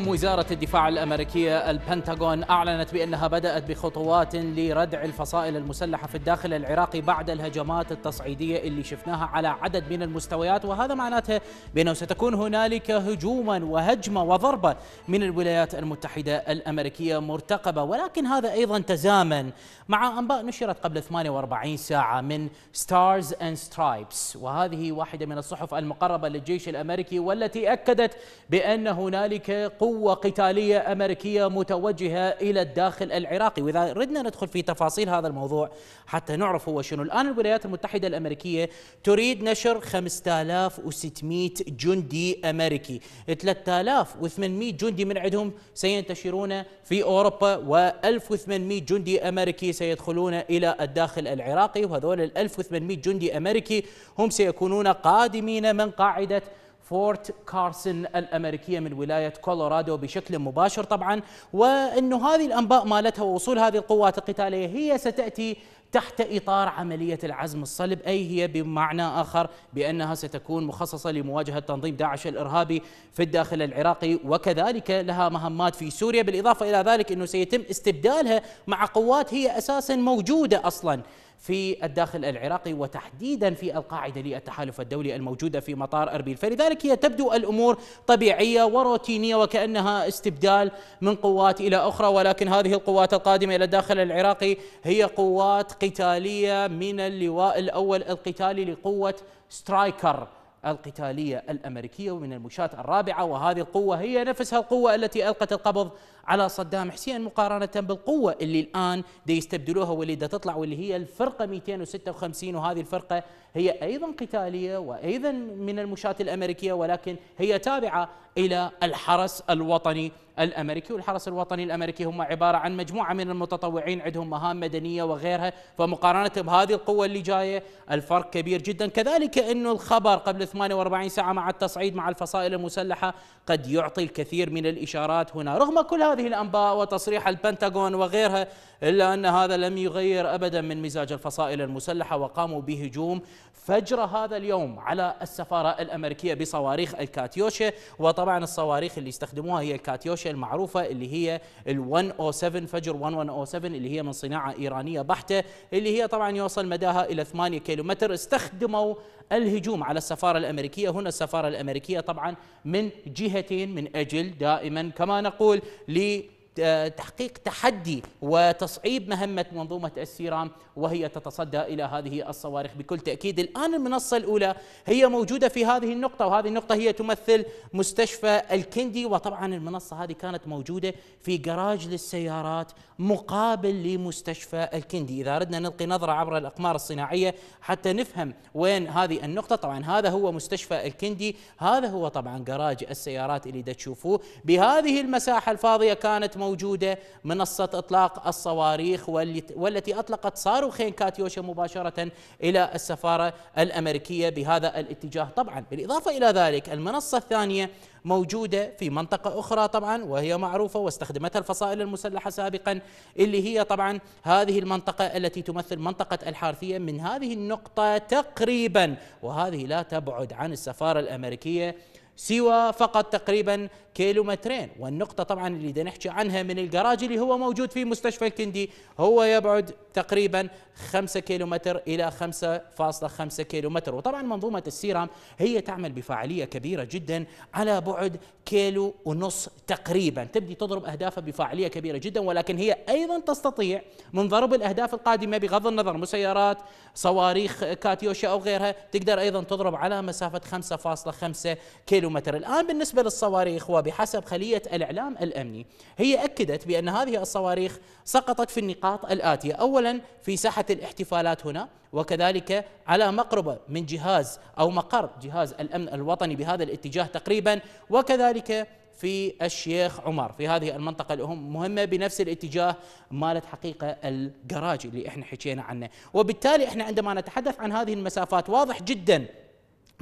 وزارة الدفاع الأمريكية البنتاغون أعلنت بأنها بدأت بخطوات لردع الفصائل المسلحة في الداخل العراقي بعد الهجمات التصعيدية اللي شفناها على عدد من المستويات وهذا معناته بأنه ستكون هنالك هجوما وهجمة وضربة من الولايات المتحدة الأمريكية مرتقبة ولكن هذا أيضا تزامن مع أنباء نشرت قبل 48 ساعة من ستارز أند سترايبس وهذه واحدة من الصحف المقربة للجيش الأمريكي والتي أكدت بأن هنالك قوة قتالية أمريكية متوجهة إلى الداخل العراقي وإذا ردنا ندخل في تفاصيل هذا الموضوع حتى نعرف هو شنو الآن الولايات المتحدة الأمريكية تريد نشر 5600 جندي أمريكي 3800 جندي من عندهم سينتشرون في أوروبا و1800 جندي أمريكي سيدخلون إلى الداخل العراقي وهذول ال 1800 جندي أمريكي هم سيكونون قادمين من قاعدة فورت كارسن الأمريكية من ولاية كولورادو بشكل مباشر طبعا وأنه هذه الأنباء مالتها ووصول هذه القوات القتالية هي ستأتي تحت إطار عملية العزم الصلب أي هي بمعنى آخر بأنها ستكون مخصصة لمواجهة تنظيم داعش الإرهابي في الداخل العراقي وكذلك لها مهمات في سوريا بالإضافة إلى ذلك أنه سيتم استبدالها مع قوات هي أساسا موجودة أصلا في الداخل العراقي وتحديدا في القاعده للتحالف الدولي الموجوده في مطار اربيل، فلذلك هي تبدو الامور طبيعيه وروتينيه وكانها استبدال من قوات الى اخرى ولكن هذه القوات القادمه الى الداخل العراقي هي قوات قتاليه من اللواء الاول القتالي لقوه سترايكر القتالية الأمريكية ومن المشاة الرابعة وهذه القوة هي نفسها القوة التي ألقت القبض على صدام حسين مقارنة بالقوة اللي الآن دي يستبدلوها واللي دا تطلع واللي هي الفرقة 256 وهذه الفرقة هي أيضا قتالية وأيضا من المشاة الأمريكية ولكن هي تابعة إلى الحرس الوطني الامريكي والحرس الوطني الامريكي هم عباره عن مجموعه من المتطوعين عندهم مهام مدنيه وغيرها فمقارنه بهذه القوه اللي جايه الفرق كبير جدا كذلك انه الخبر قبل 48 ساعة مع التصعيد مع الفصائل المسلحة قد يعطي الكثير من الإشارات هنا رغم كل هذه الأنباء وتصريح البنتاغون وغيرها إلا أن هذا لم يغير أبدا من مزاج الفصائل المسلحة وقاموا بهجوم فجر هذا اليوم على السفارة الأمريكية بصواريخ الكاتيوشا وطبعا الصواريخ اللي استخدموها هي الكاتيوشا المعروفة اللي هي ال107 فجر 1107 اللي هي من صناعة إيرانية بحتة اللي هي طبعا يوصل مداها إلى 8 كيلومتر استخدموا الهجوم على السفاره الامريكيه، هنا السفاره الامريكيه طبعا من جهتين من اجل دائما كما نقول لي تحقيق تحدي وتصعيب مهمة منظومة السيرام وهي تتصدى إلى هذه الصواريخ بكل تأكيد الآن المنصة الأولى هي موجودة في هذه النقطة وهذه النقطة هي تمثل مستشفى الكندي وطبعا المنصة هذه كانت موجودة في جراج للسيارات مقابل لمستشفى الكندي إذا أردنا نلقي نظرة عبر الأقمار الصناعية حتى نفهم وين هذه النقطة طبعا هذا هو مستشفى الكندي هذا هو طبعا جراج السيارات اللي تشوفوه بهذه المساحة الفاضية كانت موجودة منصة إطلاق الصواريخ والتي أطلقت صاروخين كاتيوشا مباشرة إلى السفارة الأمريكية بهذا الاتجاه طبعا بالإضافة إلى ذلك المنصة الثانية موجودة في منطقة أخرى طبعا وهي معروفة واستخدمتها الفصائل المسلحة سابقا اللي هي طبعا هذه المنطقة التي تمثل منطقة الحارثية من هذه النقطة تقريبا وهذه لا تبعد عن السفارة الأمريكية سوى فقط تقريبا كيلومترين والنقطة طبعا اللي دا نحكي عنها من الجراج اللي هو موجود في مستشفى الكندي هو يبعد تقريبا 5 كيلومتر إلى 5.5 كيلومتر وطبعا منظومة السيرام هي تعمل بفاعلية كبيرة جدا على بعد كيلو ونص تقريبا تبدي تضرب أهدافها بفاعلية كبيرة جدا ولكن هي أيضا تستطيع من ضرب الأهداف القادمة بغض النظر مسيرات صواريخ كاتيوشا أو غيرها تقدر أيضا تضرب على مسافة 5.5 كيلومتر الآن بالنسبة للصواريخ وبحسب خلية الإعلام الأمني هي أكدت بأن هذه الصواريخ سقطت في النقاط الآتية أولا في ساحة الاحتفالات هنا وكذلك على مقربة من جهاز أو مقر جهاز الأمن الوطني بهذا الاتجاه تقريبا وكذلك في الشيخ عمر في هذه المنطقة اللي مهمة بنفس الاتجاه مالت حقيقة الجراج اللي احنا حكينا عنه وبالتالي احنا عندما نتحدث عن هذه المسافات واضح جدا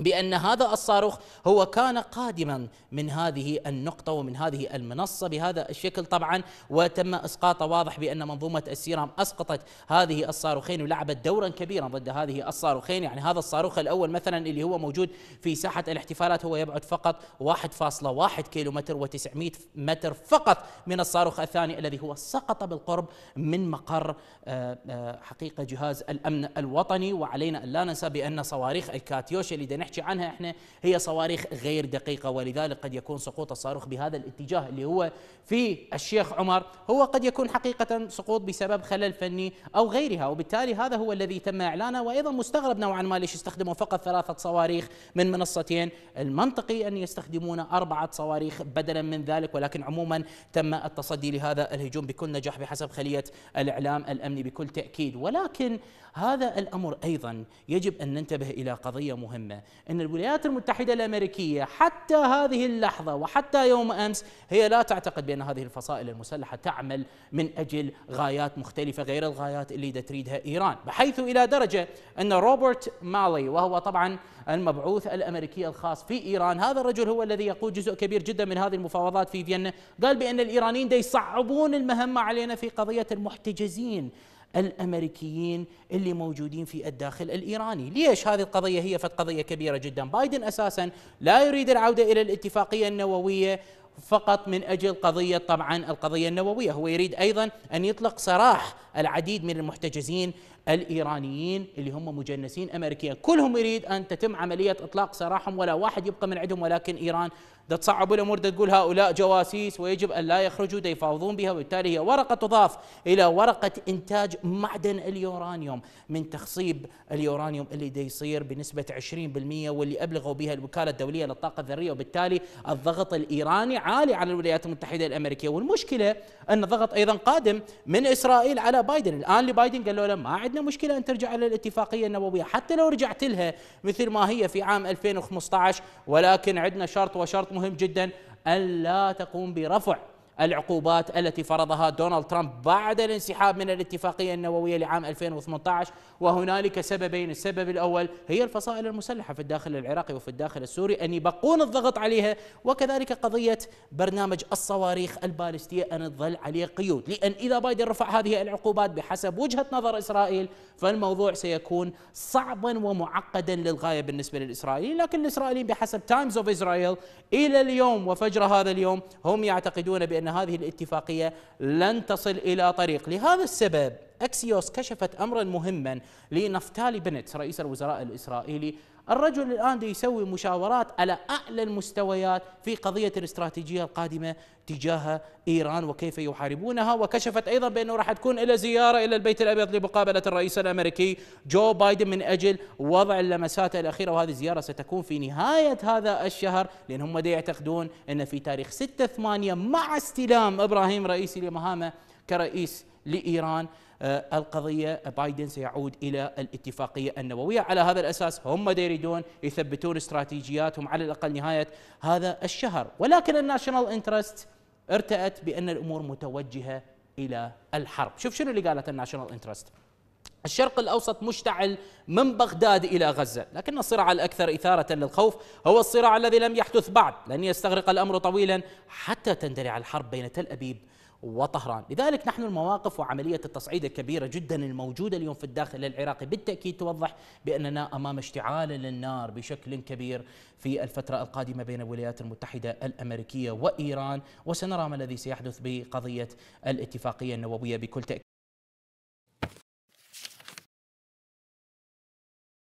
بأن هذا الصاروخ هو كان قادما من هذه النقطة ومن هذه المنصة بهذا الشكل طبعا وتم إسقاطه واضح بأن منظومة السيرام أسقطت هذه الصاروخين ولعبت دورا كبيرا ضد هذه الصاروخين يعني هذا الصاروخ الأول مثلا اللي هو موجود في ساحة الاحتفالات هو يبعد فقط 1.1 كيلومتر و900 متر فقط من الصاروخ الثاني الذي هو سقط بالقرب من مقر آه، آه، حقيقة جهاز الأمن الوطني وعلينا أن لا ننسى بأن صواريخ الكاتيوش اللي نحكي عنها احنا هي صواريخ غير دقيقه ولذلك قد يكون سقوط الصاروخ بهذا الاتجاه اللي هو في الشيخ عمر هو قد يكون حقيقه سقوط بسبب خلل فني او غيرها وبالتالي هذا هو الذي تم اعلانه وايضا مستغرب نوعا ما ليش استخدموا فقط ثلاثه صواريخ من منصتين المنطقي ان يستخدمون اربعه صواريخ بدلا من ذلك ولكن عموما تم التصدي لهذا الهجوم بكل نجاح بحسب خليه الاعلام الامني بكل تاكيد ولكن هذا الامر ايضا يجب ان ننتبه الى قضيه مهمه أن الولايات المتحدة الأمريكية حتى هذه اللحظة وحتى يوم أمس هي لا تعتقد بأن هذه الفصائل المسلحة تعمل من أجل غايات مختلفة غير الغايات اللي تريدها إيران بحيث إلى درجة أن روبرت مالي وهو طبعا المبعوث الأمريكي الخاص في إيران هذا الرجل هو الذي يقود جزء كبير جدا من هذه المفاوضات في فيينا قال بأن الإيرانيين دا يصعبون المهمة علينا في قضية المحتجزين الامريكيين اللي موجودين في الداخل الايراني، ليش هذه القضيه هي فد قضيه كبيره جدا؟ بايدن اساسا لا يريد العوده الى الاتفاقيه النوويه فقط من اجل قضيه طبعا القضيه النوويه، هو يريد ايضا ان يطلق سراح العديد من المحتجزين الايرانيين اللي هم مجنسين امريكيين كلهم يريد ان تتم عمليه اطلاق سراحهم ولا واحد يبقى من عندهم ولكن ايران دا تصعب الامور دا تقول هؤلاء جواسيس ويجب ان لا يخرجوا دا يفاوضون بها وبالتالي هي ورقه تضاف الى ورقه انتاج معدن اليورانيوم من تخصيب اليورانيوم اللي دا يصير بنسبه 20% واللي ابلغوا بها الوكاله الدوليه للطاقه الذريه وبالتالي الضغط الايراني عالي على الولايات المتحده الامريكيه والمشكله ان الضغط ايضا قادم من اسرائيل على بايدن الان لبايدن قالوا له ما عندنا مشكله ان ترجع الى الاتفاقيه النوويه حتى لو رجعت لها مثل ما هي في عام 2015 ولكن عندنا شرط وشرط مهم جدا ان لا تقوم برفع العقوبات التي فرضها دونالد ترامب بعد الانسحاب من الاتفاقيه النوويه لعام 2018 وهنالك سببين، السبب الاول هي الفصائل المسلحه في الداخل العراقي وفي الداخل السوري ان يبقون الضغط عليها وكذلك قضيه برنامج الصواريخ البالستيه ان تظل عليه قيود، لان اذا بايدن رفع هذه العقوبات بحسب وجهه نظر اسرائيل فالموضوع سيكون صعبا ومعقدا للغايه بالنسبه للاسرائيليين، لكن الاسرائيليين بحسب تايمز اوف اسرائيل الى اليوم وفجر هذا اليوم هم يعتقدون بان هذه الاتفاقية لن تصل إلى طريق لهذا السبب أكسيوس كشفت أمرا مهما لنفتالي بنت رئيس الوزراء الإسرائيلي الرجل الآن دي يسوي مشاورات على أعلى المستويات في قضية الاستراتيجية القادمة تجاه إيران وكيف يحاربونها وكشفت أيضا بأنه راح تكون إلى زيارة إلى البيت الأبيض لمقابلة الرئيس الأمريكي جو بايدن من أجل وضع اللمسات الأخيرة وهذه الزيارة ستكون في نهاية هذا الشهر لأن هم دي يعتقدون أن في تاريخ 6 8 مع استلام إبراهيم رئيسي لمهامه كرئيس لإيران آه، القضية بايدن سيعود إلى الاتفاقية النووية على هذا الأساس هم يريدون يثبتون استراتيجياتهم على الأقل نهاية هذا الشهر ولكن الناشونال انترست ارتأت بأن الأمور متوجهة إلى الحرب شوف شنو اللي قالت الناشونال انترست الشرق الاوسط مشتعل من بغداد الى غزه، لكن الصراع الاكثر اثاره للخوف هو الصراع الذي لم يحدث بعد، لن يستغرق الامر طويلا حتى تندلع الحرب بين تل ابيب وطهران لذلك نحن المواقف وعملية التصعيد الكبيرة جدا الموجودة اليوم في الداخل العراقي بالتأكيد توضح بأننا أمام اشتعال للنار بشكل كبير في الفترة القادمة بين الولايات المتحدة الأمريكية وإيران وسنرى ما الذي سيحدث بقضية الاتفاقية النووية بكل تأكيد